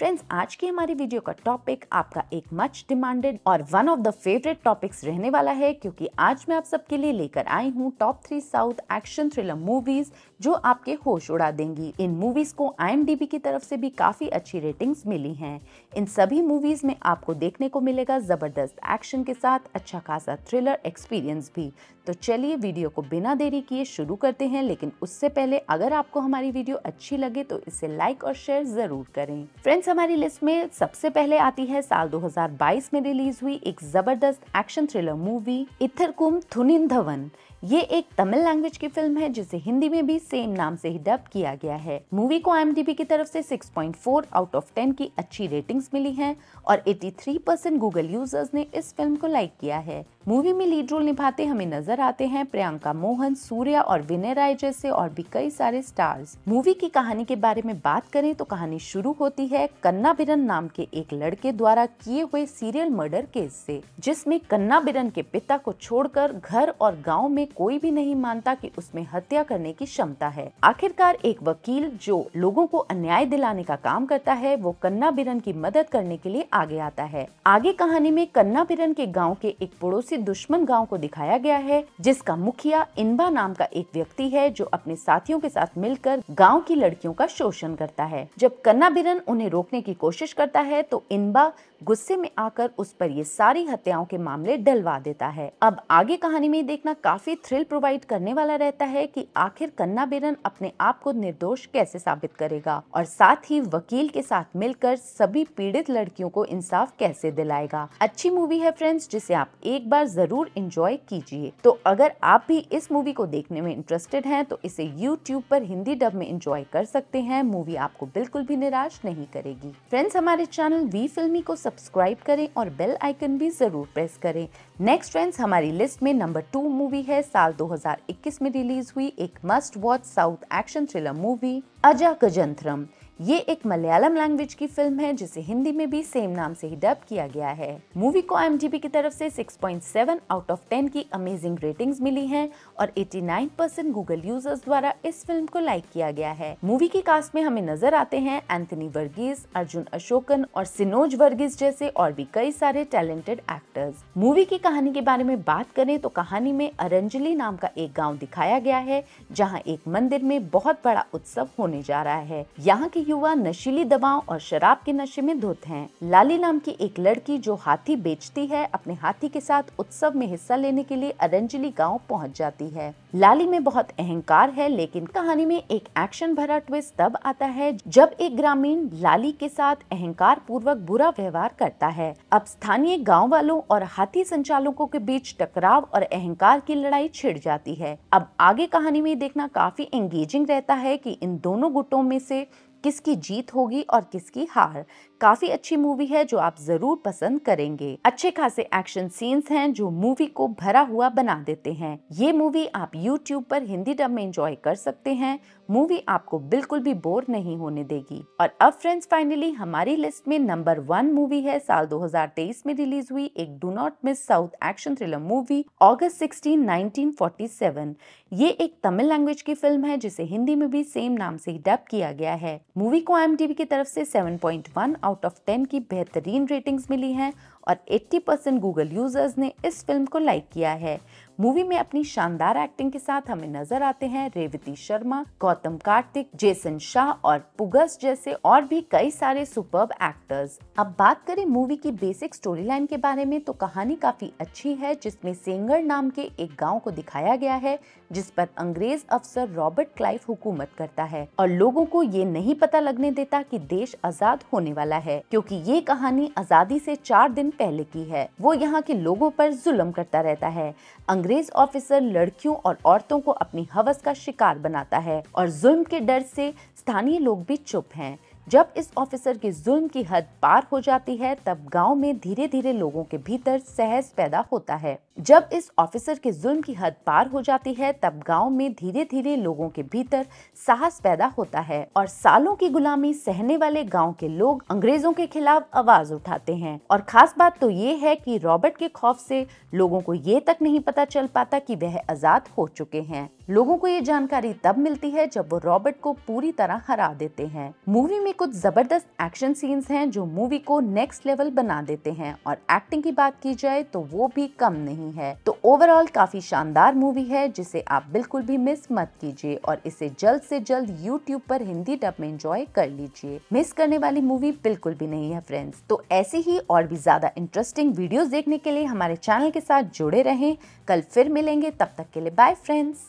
Friends आज की हमारी वीडियो का टॉपिक आपका एक मच डिमांडेड और one of the favourite topics रहने वाला है क्योंकि आज मैं आप सबके लिए लेकर आई हूँ top three south action thriller movies जो आपके होश उड़ा देंगी इन मूवीज को आई की तरफ से भी काफी अच्छी रेटिंग्स मिली हैं इन सभी मूवीज में आपको देखने को मिलेगा जबरदस्त एक्शन के साथ अच्छा खासा थ्रिलर एक्सपीरियंस भी तो चलिए वीडियो को बिना देरी किए शुरू करते हैं लेकिन उससे पहले अगर आपको हमारी वीडियो अच्छी लगे तो इसे लाइक और शेयर जरूर करें फ्रेंड्स हमारी लिस्ट में सबसे पहले आती है साल 2022 में रिलीज हुई एक जबरदस्त action thriller movie Etharkkum Thunindhavan ये एक तमिल लैंग्वेज की फिल्म है जिसे हिंदी में भी सेम नाम से ही डब किया गया है मूवी को एम की तरफ से 6.4 आउट ऑफ 10 की अच्छी रेटिंग्स मिली हैं और 83 परसेंट गूगल यूजर्स ने इस फिल्म को लाइक किया है मूवी में लीड रोल निभाते हमें नजर आते हैं प्रियंका मोहन सूर्या और विनय राय जैसे और भी कई सारे स्टार्स मूवी की कहानी के बारे में बात करें तो कहानी शुरू होती है कन्ना बिरन नाम के एक लड़के द्वारा किए हुए सीरियल मर्डर केस से जिसमें कन्ना बिरन के पिता को छोड़कर घर और गांव में कोई भी नहीं मानता कि उसमें हत्या करने की क्षमता है आखिरकार एक वकील जो लोगों को अन्याय दिलाने का काम करता है वो कन्ना बिरन की मदद करने के लिए आगे आता है आगे कहानी में कन्ना बिरन के गाँव के एक पड़ोसी दुश्मन गाँव को दिखाया गया है जिसका मुखिया इनबा नाम का एक व्यक्ति है जो अपने साथियों के साथ मिलकर गाँव की लड़कियों का शोषण करता है जब कन्ना बिरन उन्हें रोकने की कोशिश करता है तो इनबा गुस्से में आकर उस पर ये सारी हत्याओं के मामले डलवा देता है अब आगे कहानी में देखना काफी थ्रिल प्रोवाइड करने वाला रहता है कि आखिर कन्ना बेरन अपने आप को निर्दोष कैसे साबित करेगा और साथ ही वकील के साथ मिलकर सभी पीड़ित लड़कियों को इंसाफ कैसे दिलाएगा अच्छी मूवी है फ्रेंड्स जिसे आप एक बार जरूर इंजॉय कीजिए तो अगर आप भी इस मूवी को देखने में इंटरेस्टेड है तो इसे यूट्यूब आरोप हिंदी डब में इंजॉय कर सकते हैं मूवी आपको बिल्कुल भी निराश नहीं करेगी फ्रेंड्स हमारे चैनल वी फिल्मी को सब्सक्राइब करें और बेल आइकन भी जरूर प्रेस करें नेक्स्ट फ्रेंड्स हमारी लिस्ट में नंबर टू मूवी है साल 2021 में रिलीज हुई एक must watch south action thriller movie Ajagajantharam ये एक मलयालम लैंग्वेज की फिल्म है जिसे हिंदी में भी सेम नाम से ही डब किया गया है मूवी को एम की तरफ से 6.7 आउट ऑफ 10 की अमेजिंग रेटिंग्स मिली हैं और 89 परसेंट गूगल यूजर्स द्वारा इस फिल्म को लाइक किया गया है मूवी की कास्ट में हमें नजर आते हैं एंथनी वर्गीज अर्जुन अशोकन और सिनोज वर्गीज जैसे और भी कई सारे टैलेंटेड एक्टर्स मूवी की कहानी के बारे में बात करें तो कहानी में अरंजली नाम का एक गाँव दिखाया गया है जहाँ एक मंदिर में बहुत बड़ा उत्सव होने जा रहा है यहाँ की युवा नशीली दवाओं और शराब के नशे में धुत हैं। लाली नाम की एक लड़की जो हाथी बेचती है अपने हाथी के साथ उत्सव में हिस्सा लेने के लिए अरंजली गाँव पहुँच जाती है लाली में बहुत अहंकार है लेकिन कहानी में एक एक्शन भरा ट्विस्ट तब आता है जब एक ग्रामीण लाली के साथ अहंकार पूर्वक बुरा व्यवहार करता है अब स्थानीय गाँव वालों और हाथी संचालकों के बीच टकराव और अहंकार की लड़ाई छिड़ जाती है अब आगे कहानी में देखना काफी एंगेजिंग रहता है की इन दोनों गुटों में से किसकी जीत होगी और किसकी हार काफी अच्छी मूवी है जो आप जरूर पसंद करेंगे अच्छे खासे एक्शन सीन्स हैं जो मूवी को भरा हुआ बना देते हैं ये मूवी आप यूट्यूब पर हिंदी डब में इंजॉय कर सकते हैं मूवी आपको बिल्कुल भी बोर नहीं होने देगी और अब फ्रेंड्स फाइनली हमारी लिस्ट में नंबर वन मूवी है साल 2023 में रिलीज हुई एक do not miss south action thriller movie August 16, 1947 ये एक तमिल लैंग्वेज की फिल्म है जिसे हिंदी में भी सेम नाम से डब किया गया है मूवी को एम की तरफ से 7.1 और आउट ऑफ टेन की बेहतरीन रेटिंग्स मिली हैं और 80 परसेंट गूगल यूजर्स ने इस फिल्म को लाइक किया है मूवी में अपनी शानदार एक्टिंग के साथ हमें नजर आते हैं रेवती शर्मा गौतम कार्तिक जेसन शाह और पुगस जैसे और भी कई सारे सुपर एक्टर्स अब बात करें मूवी की बेसिक स्टोरी लाइन के बारे में तो कहानी काफी अच्छी है जिसमें सेंगर नाम के एक गांव को दिखाया गया है जिस पर अंग्रेज अफसर रॉबर्ट क्लाइव हुकूमत करता है और लोगों को ये नहीं पता लगने देता कि देश आजाद होने वाला है क्योंकि ये कहानी आजादी से चार दिन दिन पहले की है वो यहाँ के लोगों पर जुल्म करता रहता है अंग्रेज ऑफिसर लड़कियों और औरतों को अपनी हवस का शिकार बनाता है और जुल्म के डर से स्थानीय लोग भी चुप हैं जब इस ऑफिसर के जुल्म की हद पार हो जाती है तब गांव में धीरे धीरे लोगों के भीतर सहज पैदा होता है जब इस ऑफिसर के जुल्म की हद पार हो जाती है तब गांव में धीरे धीरे लोगों के भीतर साहस पैदा होता है और सालों की गुलामी सहने वाले गाँव के लोग अंग्रेजों के खिलाफ आवाज उठाते हैं और खास बात तो ये है की रॉबर्ट के खौफ से लोगों को ये तक नहीं पता चल पाता की वह आजाद हो चुके हैं लोगों को ये जानकारी तब मिलती है जब वो रॉबर्ट को पूरी तरह हरा देते हैं मूवी में कुछ जबरदस्त एक्शन सीन्स हैं जो मूवी को नेक्स्ट लेवल बना देते हैं और एक्टिंग की बात की जाए तो वो भी कम नहीं है तो ओवरऑल काफी शानदार मूवी है जिसे आप बिल्कुल भी मिस मत कीजिए और इसे जल्द से जल्द यूट्यूब पर हिंदी डब में एंजॉय कर लीजिए मिस करने वाली मूवी बिल्कुल भी नहीं है फ्रेंड्स तो ऐसी ही और भी ज्यादा इंटरेस्टिंग वीडियोस देखने के लिए हमारे चैनल के साथ जुड़े रहें कल फिर मिलेंगे तब तक के लिए बाय फ्रेंड्स